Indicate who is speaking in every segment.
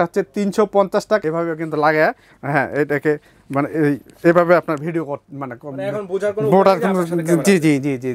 Speaker 1: একটা হচ্ছে তিনশো পঞ্চাশ টাকা এভাবে কিন্তু লাগে হ্যাঁ এটাকে মানে এভাবে আপনার ভিডিও মানে, মানে জি জি জি জি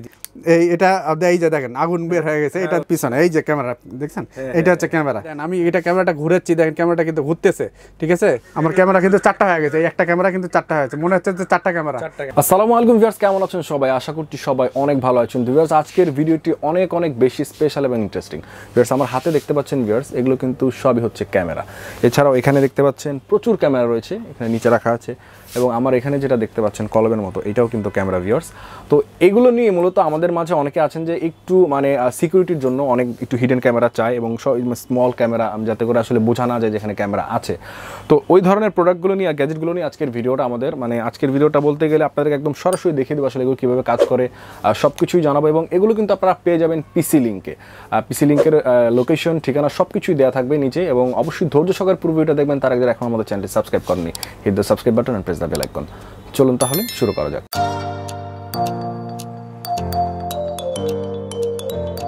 Speaker 1: এই এটা আপনি এই যে দেখেন আগুন বের হয়ে গেছে এটা হ্যাঁ। পিছনে এই যে ক্যামেরা দেখছেন হ্যাঁ, এটা হ্যাঁ, হচ্ছে ক্যামেরা আমি এটা ক্যামেরাটা ঘুরেছি দেখেন ক্যামেরাটা কিন্তু ঘুরতেছে ঠিক আছে আমার ক্যামেরা কিন্তু চারটা হয়ে গেছে একটা ক্যামেরা কিন্তু চারটা হয়েছে মনে হচ্ছে যে চারটা ক্যামেরা আসসালামু আলাইকুম ভিউয়ার্স কেমন আছেন সবাই আশা করছি সবাই অনেক ভালো আছেন ভিউয়ার্স আজকের ভিডিওটি অনেক অনেক বেশি স্পেশাল এবং ইন্টারেস্টিং ভিউয়ার্স আমার হাতে দেখতে পাচ্ছেন ভিউয়ার্স এগুলো কিন্তু সবই হচ্ছে ক্যামেরা এছাড়াও এখানে দেখতে পাচ্ছেন প্রচুর ক্যামেরা রয়েছে এখানে নিচে রাখা আছে এবং আমার এখানে যেটা দেখতে পাচ্ছেন কলমের মতো এটাও কিন্তু ক্যামেরা ভিউয়ার্স তো এগুলো নিয়ে মূলত আমাদের মাঝে অনেকে আছেন যে একটু মানে সিকিউরিটির জন্য অনেক একটু হিডেন ক্যামেরা চায় এবং স্মল ক্যামেরা যাতে করে আসলে বোঝা না যায় যেখানে ক্যামেরা আছে তো ওই ধরনের প্রোডাক্টগুলো নিয়ে আর গ্যাজেটগুলো নিয়ে আজকের ভিডিওটা আমাদের মানে আজকের ভিডিওটা বলতে গেলে আপনাদেরকে একদম সরাসরি দেখিয়ে দেবো আসলে এগুলো কীভাবে কাজ করে সব কিছুই জানাবো এবং এগুলো কিন্তু আপনারা পেয়ে যাবেন পিসি লিঙ্কে পিসি লিঙ্কের লোকেশন ঠিকানা সব কিছুই দেওয়া থাকবে নিচে এবং অবশ্যই ধৈর্য সহকার পূর্বে এটা দেখবেন তার আগে এখন আমাদের চ্যানেলটি সাবস্ক্রাইব করেনি hit the subscribe button and press the bell icon চলুন তাহলে শুরু করা যাক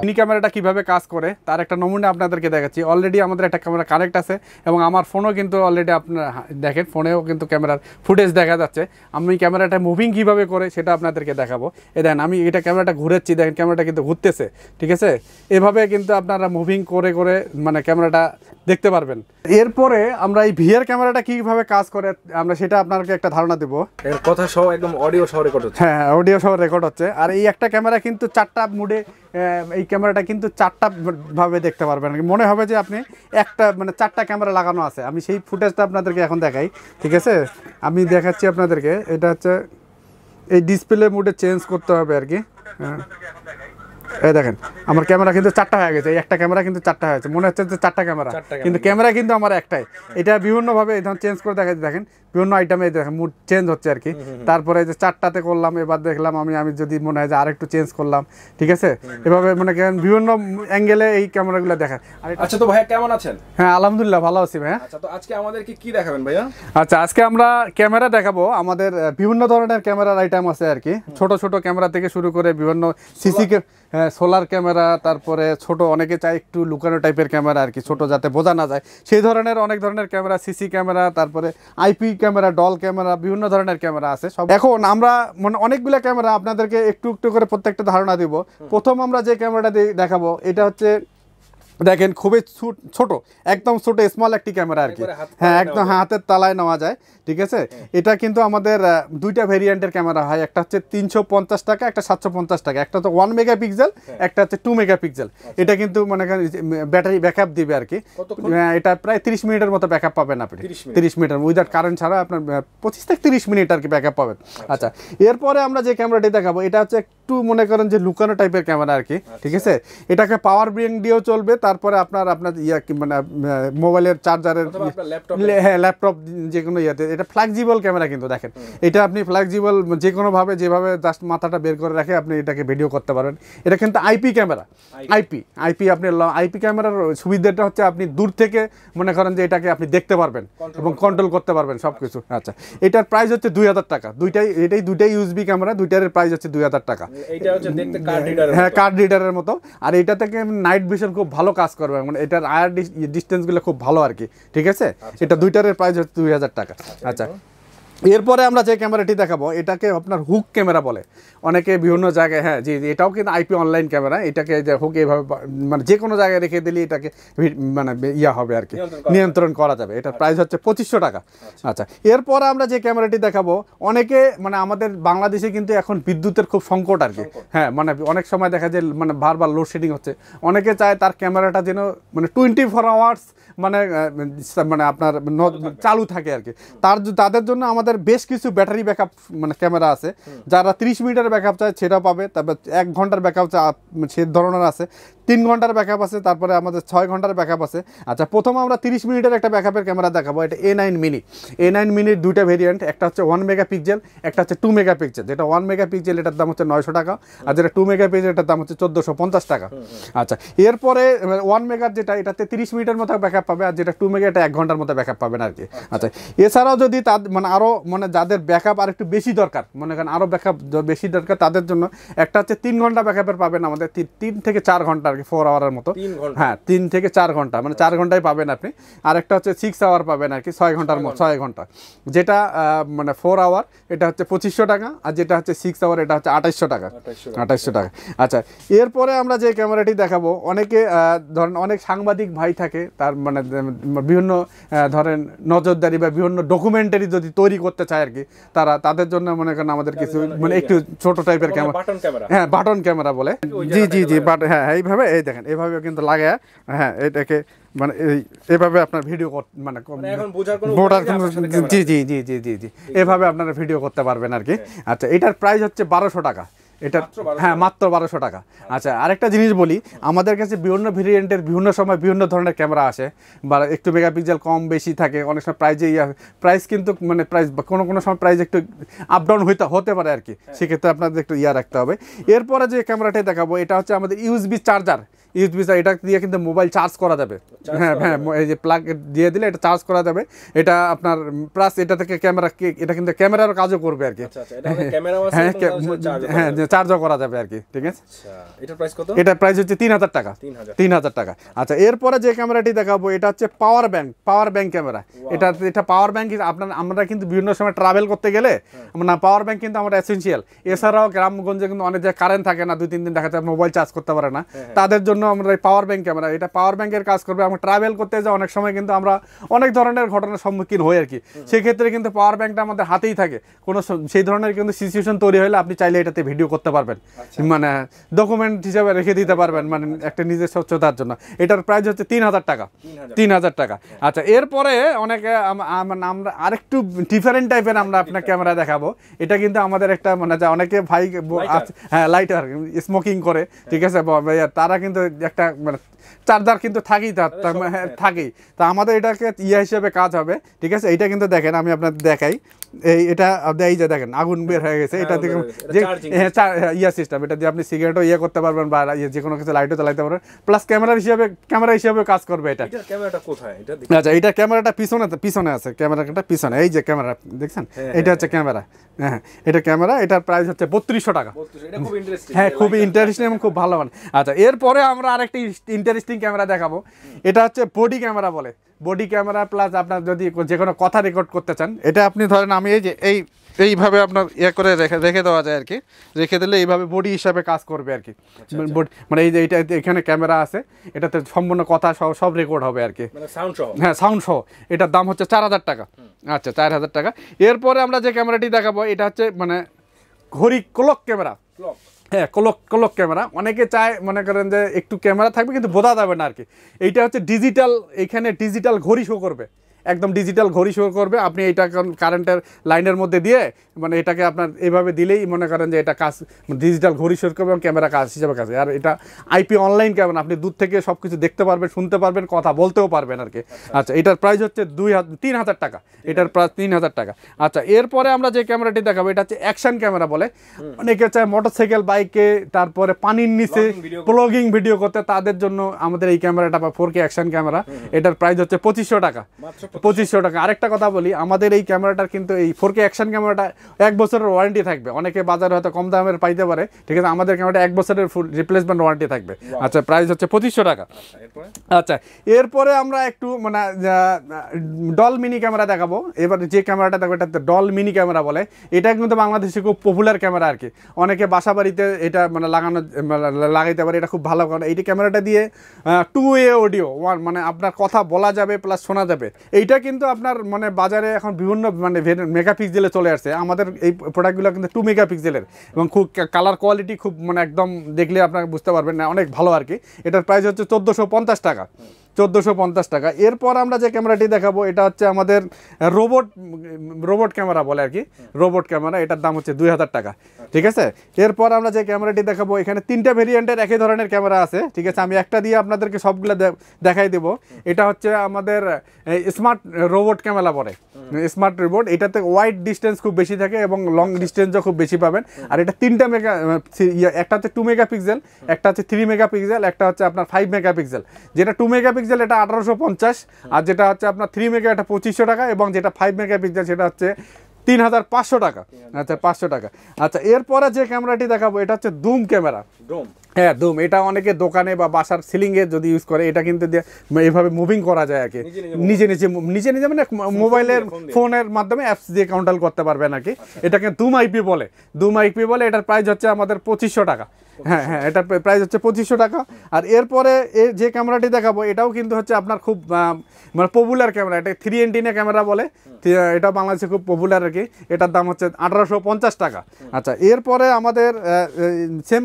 Speaker 1: মিনি ক্যামেরাটা কীভাবে কাজ করে তার একটা নমুনা আপনাদেরকে দেখাচ্ছি অলরেডি আমাদের একটা ক্যামেরা কানেক্ট আছে এবং আমার ফোনও কিন্তু অলরেডি আপনার হ্যাঁ, দেখেন ফোনেও কিন্তু ক্যামেরার ফুটেজ দেখা যাচ্ছে আমি ক্যামেরাটা মুভিং কিভাবে করে সেটা আপনাদেরকে দেখাবো এ দেখেন আমি এটা ক্যামেরাটা ঘুরেছি দেখেন ক্যামেরাটা কিন্তু ঘুরতেছে ঠিক আছে এভাবে কিন্তু আপনারা মুভিং করে করে মানে ক্যামেরাটা দেখতে পারবেন এরপরে আমরা এই ভিআর ক্যামেরাটা কিভাবে কাজ করে আমরা সেটা আপনাকে একটা ধারণা দেব এর কথা সহ একদম অডিও সহ রেকর্ড হচ্ছে হ্যাঁ অডিও হ্যাঁ, সহ রেকর্ড হচ্ছে আর এই একটা ক্যামেরা কিন্তু চারটা মুডে এই ক্যামেরাটা কিন্তু চারটা ভাবে দেখতে পারবেন মনে হবে যে আপনি একটা মানে চারটা ক্যামেরা লাগানো আছে আমি সেই ফুটেজটা আপনাদেরকে এখন দেখাই ঠিক আছে আমি দেখাচ্ছি আপনাদেরকে এটা হচ্ছে এই ডিসপ্লে মুডে চেঞ্জ করতে হবে আর কি হ্যাঁ এই দেখেন আমার ক্যামেরা কিন্তু চারটা হয়ে গেছে একটা ক্যামেরা কিন্তু চারটা হয়েছে মনে হচ্ছে যে চারটা ক্যামেরা কিন্তু ক্যামেরা কিন্তু আমার একটাই এটা বিভিন্নভাবে এই চেঞ্জ করে দেখা দেখেন বিভিন্ন আইটেমে দেখেন মুড চেঞ্জ হচ্ছে আর কি তারপরে যে চারটাতে করলাম এবার দেখলাম আমি আমি যদি মনে হয় যে আরেকটু চেঞ্জ করলাম ঠিক আছে এভাবে মনে করেন বিভিন্ন অ্যাঙ্গেলে এই ক্যামেরাগুলো দেখেন আচ্ছা তো ভাইয়া কেমন আছেন হ্যাঁ আলহামদুলিল্লাহ ভালো আছি ভাই আচ্ছা তো আজকে আমাদেরকে কি দেখাবেন ভাইয়া আচ্ছা আজকে আমরা ক্যামেরা দেখাবো আমাদের বিভিন্ন ধরনের ক্যামেরার আইটেম আছে আর কি ছোট ছোট ক্যামেরা থেকে শুরু করে বিভিন্ন সিসি সোলার হ্যাঁ, ক্যামেরা তারপরে ছোট অনেকে চায় একটু লুকানো টাইপের ক্যামেরা আর কি ছোট যাতে বোঝা না যায় সেই ধরনের অনেক ধরনের ক্যামেরা সিসি ক্যামেরা তারপরে আইপি ক্যামেরা ডল ক্যামেরা বিভিন্ন ধরনের ক্যামেরা আছে সব এখন আমরা মানে অনেকগুলো ক্যামেরা আপনাদেরকে একটু একটু করে প্রত্যেকটা ধারণা দিব প্রথম আমরা যে ক্যামেরাটা দেখাবো এটা হচ্ছে দেখেন খুবই ছোট একদম ছোট স্মল একটি ক্যামেরা আর কি হ্যাঁ একদম হাতের তালায় নেওয়া যায় ঠিক আছে হ্যাঁ। এটা কিন্তু আমাদের দুইটা ভেরিয়েন্টের ক্যামেরা হয় একটা হচ্ছে তিনশো পঞ্চাশ টাকা একটা সাতশো পঞ্চাশ টাকা একটা তো ওয়ান মেগা পিক্সেল একটা হচ্ছে টু মেগা পিক্সেল এটা কিন্তু মানে ব্যাটারি ব্যাকআপ দিবে আর কি হ্যাঁ, এটা প্রায় তিরিশ মিনিটের মতো ব্যাকআপ পাবেন আপনি তিরিশ মিনিটের উইদাউট কারেন্ট ছাড়া আপনার পঁচিশ থেকে তিরিশ মিনিট আর কি ব্যাকআপ পাবেন আচ্ছা।, আচ্ছা এরপরে আমরা যে ক্যামেরাটি দেখাবো এটা হচ্ছে একটু মনে করেন যে লুকানো টাইপের ক্যামেরা আর কি আচ্ছা। ঠিক আছে এটাকে পাওয়ার ব্যাঙ্ক দিয়েও চলবে তারপরে আপনার আপনার ইয়া মানে মোবাইলের চার্জারের ইয়ে, হ্যাঁ ল্যাপটপ যে কোনো ইয়াতে এটা ফ্লেক্সিবল ক্যামেরা কিন্তু দেখেন এটা আপনি ফ্লেক্সিবল যে কোনোভাবে যেভাবে জাস্ট মাথাটা বের করে রাখে আপনি এটাকে ভিডিও করতে পারবেন এটা কিন্তু আইপি ক্যামেরা আইপি আইপি আপনি আইপি ক্যামেরার সুবিধাটা হচ্ছে আপনি দূর থেকে মনে করেন যে এটাকে আপনি দেখতে পারবেন এবং কন্ট্রোল করতে পারবেন সব কিছু আচ্ছা।, আচ্ছা এটার প্রাইস হচ্ছে দুই হাজার টাকা দুইটাই এটাই দুইটাই ইউএসবি ক্যামেরা দুইটার প্রাইস হচ্ছে দুই হাজার টাকা হ্যাঁ কার্ড রিডারের মতো আর এটা থেকে নাইট ভিশন খুব ভালো কাজ করবে মানে এটার আয়ার ডিস্টেন্সগুলো খুব ভালো আর কি ঠিক আছে আচ্ছা, এটা আচ্ছা। দুইটারের প্রাইস হচ্ছে দুই হাজার টাকা আচ্ছা, আচ্ছা। এরপরে আমরা যে ক্যামেরাটি দেখাবো এটাকে আপনার হুক ক্যামেরা বলে অনেকে বিভিন্ন জায়গায় হ্যাঁ জি এটাও কিন্তু আইপি অনলাইন ক্যামেরা এটাকে যে হুক এইভাবে মানে যে কোনো জায়গায় রেখে দিলে এটাকে মানে ইয়া হবে আর কি নিয়ন্ত্রণ করা যাবে এটার প্রাইস আচ্ছা। হচ্ছে পঁচিশশো টাকা আচ্ছা।, আচ্ছা এরপরে আমরা যে ক্যামেরাটি দেখাবো অনেকে মানে আমাদের বাংলাদেশে কিন্তু এখন বিদ্যুতের খুব সংকট আর কি হ্যাঁ মানে অনেক সময় দেখা যায় মানে বারবার লোডশেডিং হচ্ছে অনেকে চায় তার ক্যামেরাটা যেন মানে টোয়েন্টি ফোর আওয়ার্স মানে মানে আপনার চালু থাকে আর কি তার তাদের জন্য আমাদের আমাদের বেশ কিছু ব্যাটারি ব্যাকআপ মানে ক্যামেরা আছে যারা 30 মিনিটের ব্যাকআপ চায় সেটা পাবে তারপর এক ঘন্টার ব্যাকআপ চায় সে ধরনের আছে তিন ঘন্টার ব্যাকআপ আছে তারপরে আমাদের ছয় ঘন্টার ব্যাকআপ আছে আচ্ছা প্রথম আমরা তিরিশ মিনিটের একটা ব্যাকআপের ক্যামেরা দেখাবো এটা A nine mini A nine মিনির দুইটা ভেরিয়েন্ট একটা হচ্ছে ওয়ান মেগাপিক্সেল একটা হচ্ছে টু মেগাপিক্সেল যেটা ওয়ান মেগাপিক্সেল এটার দাম হচ্ছে নয়শো টাকা আর যেটা টু মেগাপিক্সেল এটার দাম হচ্ছে চোদ্দোশো পঞ্চাশ টাকা আচ্ছা এরপরে ওয়ান মেগার যেটা এটাতে তিরিশ মিনিটের মতো ব্যাকআপ পাবে আর যেটা টু মেগা এটা এক ঘন্টার মতো ব্যাকআপ পাবেন আর কি আচ্ছা, আচ্ছা এছাড়াও যদি তার মানে আরও মানে যাদের ব্যাকআপ আর একটু বেশি দরকার মনে করেন আরও ব্যাকআপ বেশি দরকার তাদের জন্য একটা হচ্ছে তিন ঘন্টা ব্যাকআপের পাবেন আমাদের তিন থেকে চার ঘন্টার কি ফোর আওয়ারের মতো হ্যাঁ তিন থেকে চার ঘন্টা মানে চার ঘন্টায় পাবেন আপনি আরেকটা হচ্ছে সিক্স আওয়ার পাবেন আর কি ছয় ঘন্টার মতো ছয় ঘন্টা যেটা মানে ফোর আওয়ার এটা হচ্ছে পঁচিশশো টাকা আর যেটা হচ্ছে সিক্স আওয়ার এটা হচ্ছে আঠাশশো টাকা আঠাশশো টাকা আচ্ছা এরপরে আমরা যে ক্যামেরাটি দেখাবো অনেকে ধরেন অনেক সাংবাদিক ভাই থাকে তার মানে বিভিন্ন ধরেন নজরদারি বা বিভিন্ন ডকুমেন্টারি যদি তৈরি করতে চায় আর কি তারা তাদের জন্য মনে করেন আমাদের কিছু মানে একটু ছোট টাইপের ক্যামেরা হ্যাঁ বাটন ক্যামেরা বলে জি জি জি বাট হ্যাঁ এইভাবে এই দেখেন এইভাবে কিন্তু লাগে হ্যাঁ এটাকে মানে এইভাবে আপনার ভিডিও মানে, মানে জি জি জি জি জি জি এভাবে আপনারা ভিডিও করতে পারবেন আর কি হ্যাঁ। আচ্ছা এটার প্রাইস হচ্ছে বারোশো টাকা এটা হ্যাঁ মাত্র বারোশো টাকা আচ্ছা আরেকটা জিনিস বলি আমাদের কাছে বিভিন্ন ভেরিয়েন্টের বিভিন্ন সময় বিভিন্ন ধরনের ক্যামেরা আসে বা একটু মেগাপিক্সেল কম বেশি থাকে অনেক সময় প্রাইজে ইয়ে প্রাইস কিন্তু মানে প্রাইস কোনো কোনো সময় প্রাইস একটু আপ ডাউন হইতে হতে পারে আর কি হ্যাঁ। সেক্ষেত্রে আপনাদের একটু ইয়া রাখতে হবে এরপরে যে ক্যামেরাটাই দেখাবো এটা হচ্ছে আমাদের ইউজবি চার্জার ইউজবি এটা দিয়ে কিন্তু মোবাইল চার্জ করা যাবে হ্যাঁ হ্যাঁ এই যে প্লাগ দিয়ে দিলে এটা চার্জ করা যাবে এটা আপনার প্লাস এটা থেকে ক্যামেরা এটা কিন্তু ক্যামেরার কাজও করবে আর কি আচ্ছা, আচ্ছা, হ্যাঁ হ্যাঁ চার্জও করা যাবে আর কি ঠিক আছে আচ্ছা, এটার প্রাইস কত প্রাইস হচ্ছে তিন হাজার টাকা তিন হাজার টাকা আচ্ছা এরপরে যে ক্যামেরাটি দেখাবো এটা হচ্ছে power bank power bank camera এটা এটা পাওয়ার ব্যাংক আপনার আমরা কিন্তু বিভিন্ন সময় ট্রাভেল করতে গেলে হ্যাঁ। না পাওয়ার ব্যাংক কিন্তু আমার এসেন্সিয়াল এছাড়াও গ্রামগঞ্জে কিন্তু অনেক জায়গায় কারেন্ট থাকে না দুই তিন দিন দেখা যায় মোবাইল চার্জ করতে পারে না হ্যাঁ, হ্যাঁ। তাদের জন্য আমরা এই পাওয়ার ব্যাংক ক্যামেরা এটা পাওয়ার ব্যাংকের কাজ করবে আমরা ট্রাভেল করতে যাই অনেক সময় কিন্তু আমরা অনেক ধরনের ঘটনার সম্মুখীন হই আর কি সেক্ষেত্রে কিন্তু পাওয়ার ব্যাংকটা আমাদের হাতেই থাকে কোনো সেই ধরনের কিন্তু সিচুয়েশন তৈরি হলে আপনি চাইলে এটাতে ভিডিও করতে পারবেন আচ্ছা। মানে ডকুমেন্ট হিসাবে রেখে দিতে পারবেন মানে একটা নিজের স্বচ্ছতার জন্য এটার প্রাইস হচ্ছে তিন হাজার টাকা তিন হাজার টাকা আচ্ছা।, আচ্ছা এরপরে অনেকে মানে আমরা আরেকটু ডিফারেন্ট টাইপের আমরা আপনার ক্যামেরা দেখাবো এটা কিন্তু আমাদের একটা মানে যা অনেকে ভাই হ্যাঁ লাইটার স্মোকিং করে ঠিক আছে তারা কিন্তু একটা মানে চার্জার কিন্তু থাকেই হ্যাঁ, হ্যাঁ। থাকেই তা আমাদের এটাকে ইয়ে হিসেবে কাজ হবে ঠিক আছে এটা কিন্তু দেখেন আমি আপনার দেখাই এই এটা আপনি এই যে দেখেন আগুন বের হয়ে গেছে এটা দেখুন যে হ্যাঁ, ইয়া সিস্টেম এটা দিয়ে আপনি সিগারেটও ইয়ে করতে পারবেন বা ইয়ে যে কোনো কিছু লাইটও চালাইতে পারবেন প্লাস ক্যামেরার হিসাবে ক্যামেরা হিসাবে কাজ করবে এটা ক্যামেরাটা কোথায় এটা আচ্ছা এটা ক্যামেরাটা পিছনে পিছনে আছে ক্যামেরাটা পিছনে এই যে ক্যামেরা দেখছেন হ্যাঁ, হ্যাঁ, এটা হচ্ছে ক্যামেরা হ্যাঁ এটা ক্যামেরা এটার প্রাইস হচ্ছে বত্রিশশো টাকা হ্যাঁ খুবই ইন্টারেস্টিং এবং খুব ভালো মানে আচ্ছা এরপরে আমরা আরেকটি ইন্টারেস্টিং ক্যামেরা দেখাবো এটা হচ্ছে বডি ক্যামেরা বলে বডি ক্যামেরা প্লাস আপনার যদি যে কোনো কথা রেকর্ড করতে চান এটা আপনি ধরেন আমি এই যে এই এইভাবে আপনার ইয়ে করে রেখে রেখে দেওয়া যায় আর কি রেখে দিলে এইভাবে বডি হিসাবে কাজ করবে আর কি আচ্ছা, আচ্ছা। মানে এই যে এটা এখানে ক্যামেরা আছে এটাতে সম্পূর্ণ কথা সহ সব রেকর্ড হবে আর কি মানে হ্যাঁ সাউন্ড সহ এটার দাম হচ্ছে চার হাজার টাকা আচ্ছা চার হাজার টাকা এরপরে আমরা যে ক্যামেরাটি দেখাবো এটা হচ্ছে মানে ঘড়ি ক্লক ক্যামেরা ক্লক হ্যাঁ কলক কলক ক্যামেরা অনেকে চায় মনে করেন যে একটু ক্যামেরা থাকবে কিন্তু বোঝা যাবে না আর কি এইটা হচ্ছে ডিজিটাল এখানে ডিজিটাল ঘড়ি শো করবে একদম ডিজিটাল ঘড়ি শো করবে আপনি এটা কারেন্টের লাইনের মধ্যে দিয়ে মানে এটাকে আপনার এভাবে দিলেই মনে করেন যে এটা কাজ ডিজিটাল মানে ঘড়ি শো করবে এবং ক্যামেরা কাজ হিসাবে কাজ আর এটা আইপি অনলাইন ক্যামেরা আপনি দূর থেকে সব কিছু দেখতে পারবেন শুনতে পারবেন কথা বলতেও পারবেন আর কি আচ্ছা এটার প্রাইস হচ্ছে দুই তিন হাজার টাকা এটার প্রাইস তিন হাজার টাকা আচ্ছা এরপরে আমরা যে ক্যামেরাটি দেখাবো এটা হচ্ছে অ্যাকশন ক্যামেরা বলে অনেকে চায় মোটরসাইকেল বাইকে তারপরে পানির নিচে ব্লগিং ভিডিও করতে তাদের জন্য আমাদের এই ক্যামেরাটা বা ফোর কে অ্যাকশন ক্যামেরা এটার প্রাইস হচ্ছে পঁচিশশো টাকা পঁচিশশো টাকা আরেকটা কথা বলি আমাদের এই ক্যামেরাটার কিন্তু এই ফোর কে অ্যাকশন ক্যামেরাটা এক বছরের ওয়ারেন্টি থাকবে অনেকে বাজারে হয়তো কম দামের পাইতে পারে ঠিক আছে আমাদের ক্যামেরাটা এক বছরের ফুল রিপ্লেসমেন্ট ওয়ারেন্টি থাকবে আচ্ছা প্রাইস হচ্ছে পঁচিশশো টাকা আচ্ছা এরপরে আচ্ছা, আমরা একটু মানে ডল মিনি ক্যামেরা দেখাবো এবার যে ক্যামেরাটা দেখো এটা ডল মিনি ক্যামেরা বলে এটা কিন্তু বাংলাদেশে খুব পপুলার ক্যামেরা আর কি অনেকে বাসা বাড়িতে এটা মানে লাগানো মানে, লাগাইতে পারে এটা খুব ভালো কারণ এইটি ক্যামেরাটা দিয়ে টু এ অডিও ওয়ান মানে আপনার কথা বলা যাবে প্লাস শোনা যাবে এইটা কিন্তু আপনার মানে বাজারে এখন বিভিন্ন মানে মেগাপিক্সেলে চলে আসছে আমাদের এই প্রোডাক্টগুলো কিন্তু টু মেগাপিক্সেলের এবং খুব কালার কোয়ালিটি খুব মানে একদম দেখলে আপনারা বুঝতে পারবেন না অনেক ভালো আর কি এটার প্রাইস হচ্ছে চোদ্দোশো টাকা চোদ্দোশো পঞ্চাশ টাকা এরপর আমরা যে ক্যামেরাটি দেখাবো এটা হচ্ছে আমাদের রোবট রোবট ক্যামেরা বলে আর কি রোবট ক্যামেরা এটার দাম হচ্ছে দুই হাজার টাকা ঠিক আছে এরপর আমরা যে ক্যামেরাটি দেখাবো এখানে তিনটা ভেরিয়েন্টের একই ধরনের ক্যামেরা আছে ঠিক আছে আমি একটা দিয়ে আপনাদেরকে সবগুলো দেখাই দেব এটা হচ্ছে আমাদের স্মার্ট রোবট ক্যামেরা পরে স্মার্ট রোবট এটাতে ওয়াইড ডিস্টেন্স খুব বেশি থাকে এবং লং ডিস্টেন্সও খুব বেশি পাবেন আর এটা তিনটা মেগা একটা হচ্ছে টু মেগাপিক্সেল একটা হচ্ছে থ্রি মেগাপিক্সেল একটা হচ্ছে আপনার ফাইভ মেগাপিক্সেল যেটা টু মেগাপিক্সেল পিক্সেল এটা আঠারোশো পঞ্চাশ আর যেটা হচ্ছে আপনার থ্রি মেগা এটা পঁচিশশো টাকা এবং যেটা ফাইভ মেগা পিক্সেল সেটা হচ্ছে তিন হাজার পাঁচশো টাকা আচ্ছা পাঁচশো টাকা আচ্ছা এরপরে যে ক্যামেরাটি দেখাবো এটা হচ্ছে দুম ক্যামেরা হ্যাঁ দুম এটা অনেকে দোকানে বা বাসার সিলিংয়ে যদি ইউজ করে এটা কিন্তু এভাবে মুভিং করা যায় আর কি নিজে নিজে নিজে নিজে মানে মোবাইলের ফোনের মাধ্যমে অ্যাপস দিয়ে কাউন্টাল করতে পারবেন আর কি আচ্ছা। এটাকে দুম আইপি বলে দুম আইপি বলে এটার প্রাইস হচ্ছে আমাদের পঁচিশশো টাকা হ্যাঁ হ্যাঁ এটা প্রাইস হচ্ছে পঁচিশশো টাকা আর এরপরে যে ক্যামেরাটি দেখাবো এটাও কিন্তু হচ্ছে আপনার খুব মানে পপুলার ক্যামেরা এটা থ্রি এন্টিনা ক্যামেরা বলে এটা বাংলাদেশে খুব পপুলার আর কি এটার দাম হচ্ছে আঠারোশো পঞ্চাশ টাকা আচ্ছা এরপরে আমাদের সেম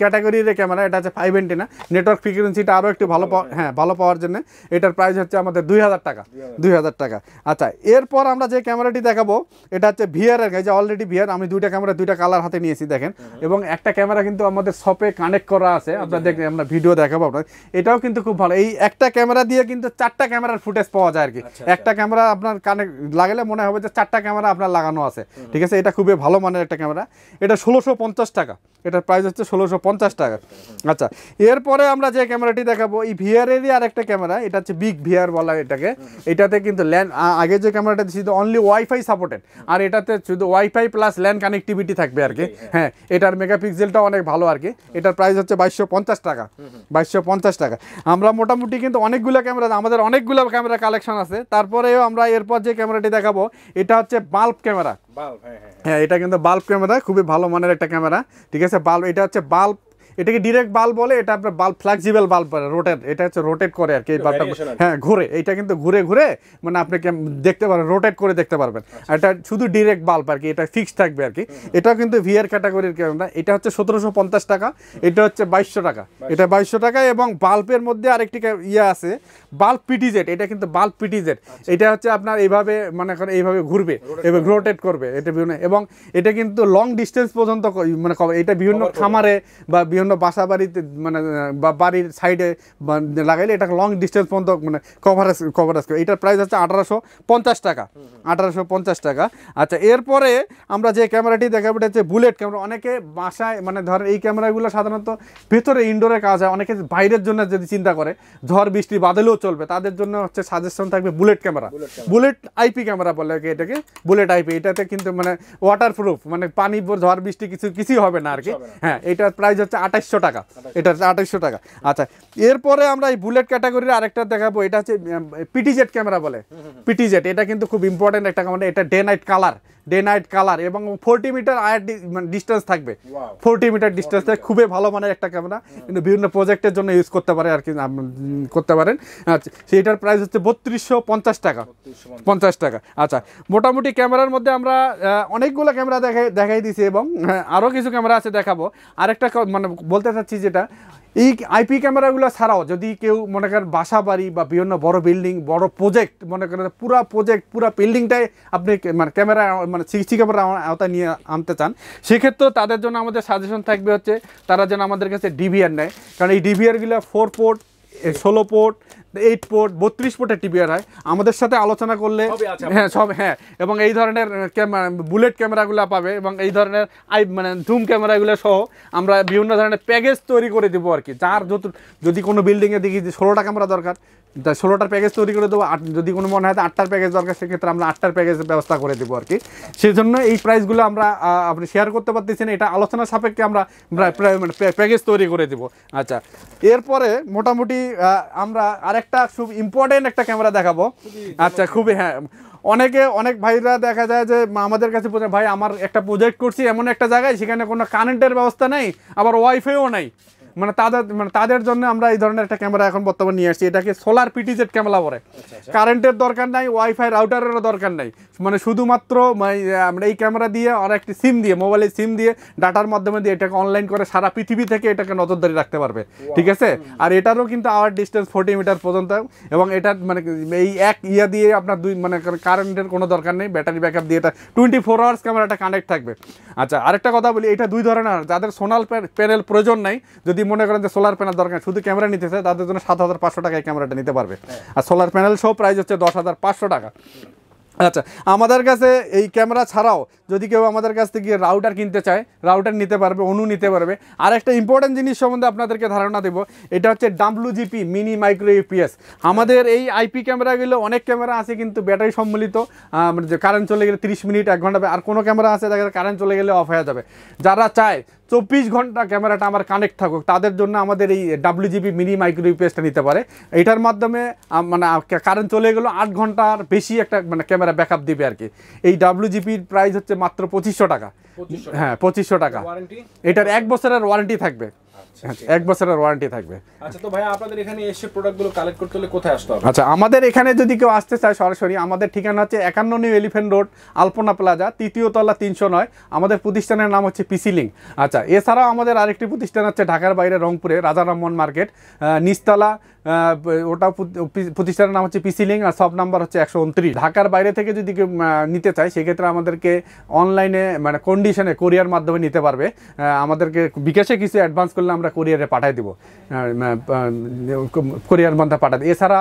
Speaker 1: ক্যাটাগরির ক্যামেরা এটা হচ্ছে ফাইভ এন্টিনা নেটওয়ার্ক ফ্রিকুয়েন্সিটা আরও একটু ভালো পাওয়া হ্যাঁ ভালো পাওয়ার জন্য এটার প্রাইস হচ্ছে আমাদের দুই হাজার টাকা দুই হাজার টাকা আচ্ছা এরপর আমরা যে ক্যামেরাটি দেখাবো এটা হচ্ছে ভিআর এর যে অলরেডি ভিয়ার আমি দুইটা ক্যামেরা দুইটা কালার হাতে নিয়েছি দেখেন এবং একটা ক্যামেরা কিন্তু আমাদের সপে কানেক্ট করা আছে আপনারা দেখেন আমরা ভিডিও দেখাবো আপনার এটাও কিন্তু খুব ভালো এই একটা ক্যামেরা দিয়ে কিন্তু চারটা ক্যামেরার ফুটেজ পাওয়া যায় আর কি আচ্ছা, আচ্ছা। একটা ক্যামেরা আপনার কানেক্ট লাগালে মনে হবে যে চারটা ক্যামেরা আপনার লাগানো আছে ঠিক আছে এটা খুবই ভালো মানের একটা ক্যামেরা এটা ষোলোশো পঞ্চাশ টাকা এটার প্রাইস হচ্ছে ষোলোশো পঞ্চাশ টাকা আচ্ছা এরপরে আমরা যে ক্যামেরাটি দেখাবো এই ভিআরেরই আর একটা ক্যামেরা এটা হচ্ছে বিগ ভিআর বলা এটাকে এটাতে কিন্তু ল্যান্ড আগে যে ক্যামেরাটা শুধু অনলি ওয়াইফাই সাপোর্টেড আর এটাতে শুধু ওয়াইফাই প্লাস ল্যান্ড কানেক্টিভিটি থাকবে আর কি হ্যাঁ।, হ্যাঁ এটার মেগাপিক্সেলটা অনেক ভালো আর কি থাকে এটার প্রাইস হচ্ছে বাইশশো পঞ্চাশ টাকা বাইশশো পঞ্চাশ টাকা আমরা মোটামুটি কিন্তু অনেকগুলো ক্যামেরা আমাদের অনেকগুলো ক্যামেরা কালেকশন আছে তারপরেও আমরা এরপর যে ক্যামেরাটি দেখাবো এটা হচ্ছে বাল্ব ক্যামেরা হ্যাঁ, হ্যাঁ।, হ্যাঁ এটা কিন্তু বাল্ব ক্যামেরা খুবই ভালো মানের একটা ক্যামেরা ঠিক আছে বাল্ব এটা হচ্ছে বাল্ব এটাকে ডিরেক্ট বাল্ব বলে এটা আপনার বাল্ব ফ্লেক্সিবল বাল্ব রোটেট এটা হচ্ছে রোটেট করে আর কি হ্যাঁ ঘুরে এটা কিন্তু ঘুরে ঘুরে মানে আপনি দেখতে পারবেন রোটেট করে দেখতে পারবেন আচ্ছা। এটা শুধু ডিরেক্ট বাল্ব আর কি এটা ফিক্স থাকবে আর কি এটাও কিন্তু ভিআর ক্যাটাগরির ক্যামেরা এটা হচ্ছে সতেরোশো পঞ্চাশ টাকা এটা হচ্ছে বাইশশো টাকা এটা বাইশশো টাকা এবং বাল্বের মধ্যে আরেকটি ইয়ে আছে বাল্ব পিটিজেট এটা কিন্তু বাল্ব আচ্ছা। পিটিজেট এটা হচ্ছে আপনার এইভাবে মানে এইভাবে ঘুরবে এবং রোটেট করবে এটা বিভিন্ন এবং এটা কিন্তু লং ডিস্টেন্স পর্যন্ত মানে এটা বিভিন্ন খামারে বা বিভিন্ন জন্য বাসা বাড়িতে মানে বাড়ির সাইডে লাগাইলে এটা লং ডিস্টেন্স পর্যন্ত মানে কভারেজ কভারেজ করে এটার প্রাইস হচ্ছে আঠারোশো পঞ্চাশ টাকা আঠারোশো পঞ্চাশ টাকা আচ্ছা এরপরে আমরা যে ক্যামেরাটি দেখাবো এটা হচ্ছে বুলেট ক্যামেরা অনেকে বাসায় মানে ধর এই ক্যামেরাগুলো সাধারণত ভেতরে ইনডোরে কাজ হয় অনেকে বাইরের জন্য যদি চিন্তা করে ঝড় বৃষ্টি বাদলেও চলবে তাদের জন্য হচ্ছে সাজেশন থাকবে bullet camera bullet IP camera বলে এটাকে বুলেট আইপি এটাতে কিন্তু মানে ওয়াটার প্রুফ মানে পানি ঝড় বৃষ্টি কিছু কিছুই হবে না আর কি হ্যাঁ এটার প্রাইস হচ্ছে আঠাশশো টাকা এটা আঠাশশো টাকা আচ্ছা এরপরে আমরা এই বুলেট ক্যাটাগরির আরেকটা দেখাবো এটা হচ্ছে পিটিজেট ক্যামেরা বলে পিটিজেট এটা কিন্তু খুব ইম্পর্টেন্ট একটা ক্যামেরা এটা day night colour day night colour এবং ফোরটি মিটার আয়ার ডিস্টেন্স মানে থাকবে ফোরটি মিটার ডিস্টেন্স খুবই ভালো মানের একটা ক্যামেরা কিন্তু বিভিন্ন প্রজেক্টের জন্য ইউজ করতে পারে আর কি করতে পারেন আচ্ছা সেইটার প্রাইস হচ্ছে বত্রিশশো পঞ্চাশ টাকা পঞ্চাশ টাকা আচ্ছা মোটামুটি ক্যামেরার মধ্যে আমরা অনেকগুলো ক্যামেরা দেখাই দেখাই দিছি এবং আরও কিছু ক্যামেরা আছে দেখাবো আরেকটা মানে বলতে চাচ্ছি যেটা এই আইপি ক্যামেরাগুলো ছাড়াও যদি কেউ মনে করেন বাসা বাড়ি বা বিভিন্ন বড় বিল্ডিং বড় প্রজেক্ট মনে করেন পুরো প্রজেক্ট পুরো বিল্ডিংটাই আপনি মানে ক্যামেরা মানে সিসি ক্যামেরা আওতায় নিয়ে আনতে চান সেক্ষেত্রেও তাদের জন্য আমাদের সাজেশন থাকবে হচ্ছে তারা যেন আমাদের কাছে ডিভিআর নেয় কারণ এই ডিভিআরগুলো ফোর পোর্ট ষোলো পোর্ট এইট পোর্ট বত্রিশ পোর্টের আর হয় আমাদের সাথে আলোচনা করলে হ্যাঁ সব হ্যাঁ এবং এই ধরনের ক্যামেরা বুলেট ক্যামেরাগুলো পাবে এবং এই ধরনের আই মানে ধুম ক্যামেরাগুলো সহ আমরা বিভিন্ন ধরনের প্যাকেজ তৈরি করে দেবো আর কি যার যত যদি কোনো বিল্ডিংয়ে দেখি যে ষোলোটা ক্যামেরা দরকার তা ষোলোটার প্যাকেজ তৈরি করে দেবো আট যদি কোনো মনে হয় আটটার প্যাকেজ দরকার সেক্ষেত্রে আমরা আটটার প্যাকেজের ব্যবস্থা করে দেবো আর কি সেই জন্য এই প্রাইসগুলো আমরা আপনি শেয়ার করতে পারতেছেন এটা আলোচনা সাপেক্ষে আমরা প্যাকেজ মানে, তৈরি করে দেবো আচ্ছা এরপরে মোটামুটি আমরা আরেক একটা খুব ইম্পর্টেন্ট একটা ক্যামেরা দেখাবো আচ্ছা খুবই হ্যাঁ অনেকে অনেক ভাইরা দেখা যায় যে আমাদের কাছে ভাই আমার একটা প্রজেক্ট করছি এমন একটা জায়গায় সেখানে কোনো কারেন্টের ব্যবস্থা নেই আবার ওয়াইফাইও নেই মানে তাদের মানে তাদের জন্য আমরা এই ধরনের একটা ক্যামেরা এখন বর্তমানে নিয়ে আসছি এটাকে সোলার পিটিজেড ক্যামেরা বলে কারেন্টের আচ্ছা, আচ্ছা। দরকার নাই ওয়াইফাই রাউটারেরও দরকার নাই মানে শুধুমাত্র মানে, আমরা এই ক্যামেরা দিয়ে আর একটি সিম দিয়ে মোবাইলের সিম দিয়ে ডাটার মাধ্যমে দিয়ে এটাকে অনলাইন করে সারা পৃথিবী থেকে এটাকে নজরদারি রাখতে পারবে ঠিক আছে আর এটারও কিন্তু আওয়ার ডিস্টেন্স ফোর্টি মিটার পর্যন্ত এবং এটার মানে এই এক ইয়া দিয়ে আপনার দুই মানে কারেন্টের কোনো দরকার নেই ব্যাটারি ব্যাকআপ দিয়ে এটা টোয়েন্টি ফোর আওয়ার্স ক্যামেরাটা কানেক্ট থাকবে আচ্ছা আরেকটা কথা বলি এটা দুই ধরনের যাদের সোনাল প্যানেল প্রয়োজন নাই যদি মনে করেন যে সোলার প্যানেল দরকার শুধু ক্যামেরা নিতেছে তাদের জন্য সাত হাজার পাঁচশো টাকায় ক্যামেরাটা নিতে পারবে হ্যাঁ। আর সোলার প্যানেল সহ প্রাইস হচ্ছে দশ হাজার পাঁচশো টাকা আচ্ছা আমাদের কাছে এই ক্যামেরা ছাড়াও যদি কেউ আমাদের কাছ থেকে রাউটার কিনতে চায় রাউটার নিতে পারবে অনু নিতে পারবে আর একটা ইম্পর্ট্যান্ট জিনিস সম্বন্ধে আপনাদেরকে ধারণা দেবো এটা হচ্ছে ডাব্লুজিপি মিনি মাইক্রো ইউপিএস আমাদের এই আইপি ক্যামেরাগুলো অনেক ক্যামেরা আছে কিন্তু ব্যাটারি সম্মিলিত যে কারেন্ট চলে গেলে তিরিশ মিনিট এক ঘন্টা আর কোনো ক্যামেরা আছে দেখা কারেন্ট চলে গেলে অফ হয়ে যাবে যারা চায় চব্বিশ ঘন্টা ক্যামেরাটা আমার কানেক্ট থাকুক তাদের জন্য আমাদের এই ডাব্লিউজিবি মিনি মাইক্রো ইউপিএসটা নিতে পারে এটার মাধ্যমে মানে কারেন্ট চলে গেলো আট ঘন্টার বেশি একটা মানে ক্যামেরা ব্যাকআপ দিবে আর কি এই ডাব্লিউজিপির প্রাইস হচ্ছে মাত্র পঁচিশশো টাকা হ্যাঁ পঁচিশশো টাকা এটার এক বছরের ওয়ারেন্টি থাকবে আচ্ছা, এক বছরের ওয়ারেন্টি থাকবে আচ্ছা তো ভাই আপনাদের এখানে এসে প্রোডাক্টগুলো কালেক্ট করতে হলে কোথায় আসতে হবে আচ্ছা আমাদের এখানে যদি কেউ আসতে চায় সরাসরি আমাদের ঠিকানা হচ্ছে একান্ন New Elephant Road Alpana Plaza তৃতীয় তলা তিনশো নয় আমাদের প্রতিষ্ঠানের নাম হচ্ছে পিসি লিং আচ্ছা এছাড়াও আমাদের আরেকটি প্রতিষ্ঠান হচ্ছে ঢাকার বাইরে রংপুরে রাজারামমোহন মার্কেট নিস্তলা ওটা প্রতিষ্ঠানের নাম হচ্ছে পিসি লিং আর সব নাম্বার হচ্ছে একশো ঢাকার বাইরে থেকে যদি নিতে চাই সেক্ষেত্রে আমাদেরকে অনলাইনে মানে কন্ডিশনে কোরিয়ার মাধ্যমে নিতে পারবে আমাদেরকে বিকাশে কিছু অ্যাডভান্স করলে আমরা কোরিয়ারে পাঠাই দেবো কোরিয়ার মাধ্যমে পাঠাই এছাড়া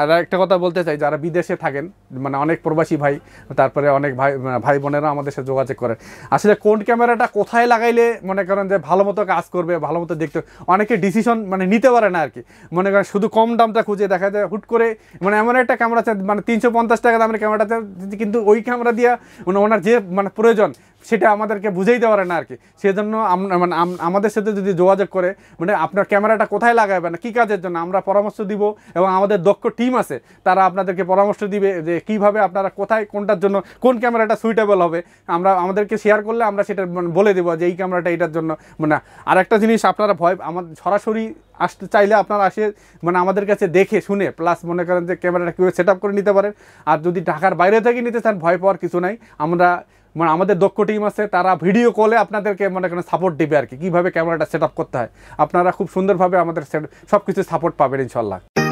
Speaker 1: আর একটা কথা বলতে চাই যারা বিদেশে থাকেন মানে অনেক প্রবাসী ভাই তারপরে অনেক ভাই ভাই বোনেরা আমাদের সাথে যোগাযোগ করে আসলে কোন ক্যামেরাটা কোথায় লাগাইলে মনে করেন যে ভালো মতো কাজ করবে ভালো মতো দেখতে অনেকে ডিসিশন মানে নিতে পারে না আর কি মনে করেন শুধু কম দামটা খুঁজে দেখা যায় হুট করে মানে এমন একটা ক্যামেরা মানে তিনশো পঞ্চাশ টাকা দামের ক্যামেরাটা কিন্তু ওই ক্যামেরা দিয়া মানে ওনার যে মানে প্রয়োজন সেটা আমাদেরকে বুঝেই দেওয়ার না আর কি সেজন্য মানে আমাদের সাথে যদি যোগাযোগ করে মানে আপনার ক্যামেরাটা কোথায় লাগাবে না কী কাজের জন্য আমরা পরামর্শ দিব এবং আমাদের দক্ষ টিম আছে তারা আপনাদেরকে পরামর্শ দিবে যে কিভাবে আপনারা কোথায় কোনটার জন্য কোন ক্যামেরাটা সুইটেবল হবে আমরা আমাদেরকে শেয়ার করলে আমরা সেটা মানে বলে দেবো যে এই ক্যামেরাটা এটার জন্য মানে আর একটা জিনিস আপনারা ভয় আমার সরাসরি আসতে চাইলে আপনারা আসে মানে আমাদের কাছে দেখে শুনে প্লাস মনে করেন যে ক্যামেরাটা কীভাবে সেট করে নিতে পারেন আর যদি ঢাকার বাইরে থেকে নিতে চান ভয় পাওয়ার কিছু নাই আমরা মানে আমাদের দক্ষ টিম আছে তারা ভিডিও কলে আপনাদেরকে মনে করেন সাপোর্ট দেবে আর কি কীভাবে ক্যামেরাটা সেট করতে হয় আপনারা খুব সুন্দরভাবে আমাদের সব কিছু সাপোর্ট পাবেন ইনশাল্লাহ